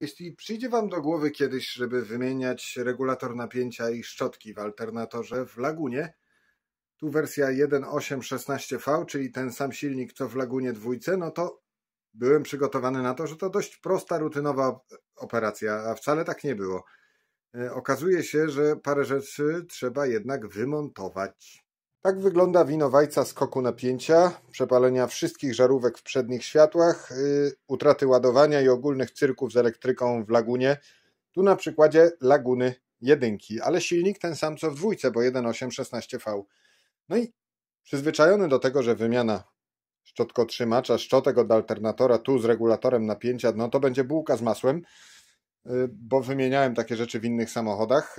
Jeśli przyjdzie Wam do głowy kiedyś, żeby wymieniać regulator napięcia i szczotki w alternatorze w Lagunie, tu wersja 1.8.16V, czyli ten sam silnik co w Lagunie dwójce, no to byłem przygotowany na to, że to dość prosta, rutynowa operacja, a wcale tak nie było. E, okazuje się, że parę rzeczy trzeba jednak wymontować. Tak wygląda winowajca skoku napięcia, przepalenia wszystkich żarówek w przednich światłach, yy, utraty ładowania i ogólnych cyrków z elektryką w lagunie. Tu na przykładzie laguny jedynki, ale silnik ten sam co w dwójce, bo 16 v No i przyzwyczajony do tego, że wymiana szczotkotrzymacza, szczotek od alternatora tu z regulatorem napięcia, no to będzie bułka z masłem, y, bo wymieniałem takie rzeczy w innych samochodach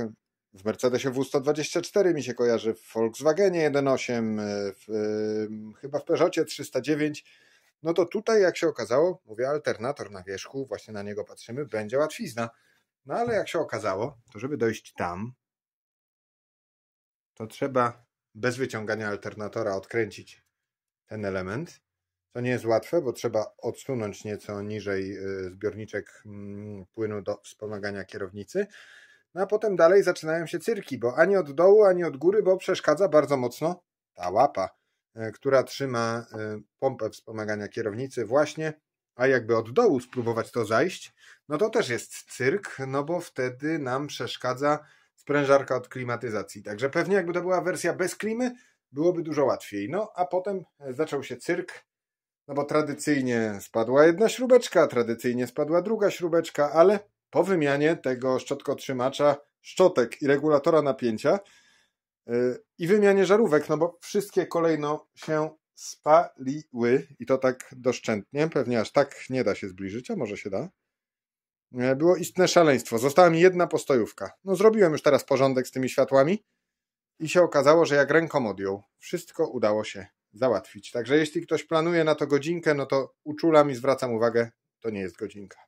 w Mercedesie W124 mi się kojarzy, w Volkswagenie 1.8, yy, e, e, chyba w Peugeotie 309. No to tutaj, jak się okazało, mówię, alternator na wierzchu, właśnie na niego patrzymy, będzie łatwizna. No ale jak się okazało, to żeby dojść tam, to trzeba bez wyciągania alternatora odkręcić ten element. To nie jest łatwe, bo trzeba odsunąć nieco niżej e, zbiorniczek mm, płynu do wspomagania kierownicy. No a potem dalej zaczynają się cyrki, bo ani od dołu, ani od góry, bo przeszkadza bardzo mocno ta łapa, e, która trzyma e, pompę wspomagania kierownicy właśnie, a jakby od dołu spróbować to zajść, no to też jest cyrk, no bo wtedy nam przeszkadza sprężarka od klimatyzacji. Także pewnie jakby to była wersja bez klimy, byłoby dużo łatwiej. No a potem e, zaczął się cyrk, no bo tradycyjnie spadła jedna śrubeczka, tradycyjnie spadła druga śrubeczka, ale po wymianie tego szczotkotrzymacza szczotek i regulatora napięcia y, i wymianie żarówek, no bo wszystkie kolejno się spaliły i to tak doszczętnie, pewnie aż tak nie da się zbliżyć, a może się da. Y, było istne szaleństwo. Została mi jedna postojówka. No zrobiłem już teraz porządek z tymi światłami i się okazało, że jak ręką odjął. Wszystko udało się załatwić. Także jeśli ktoś planuje na to godzinkę, no to uczulam i zwracam uwagę, to nie jest godzinka.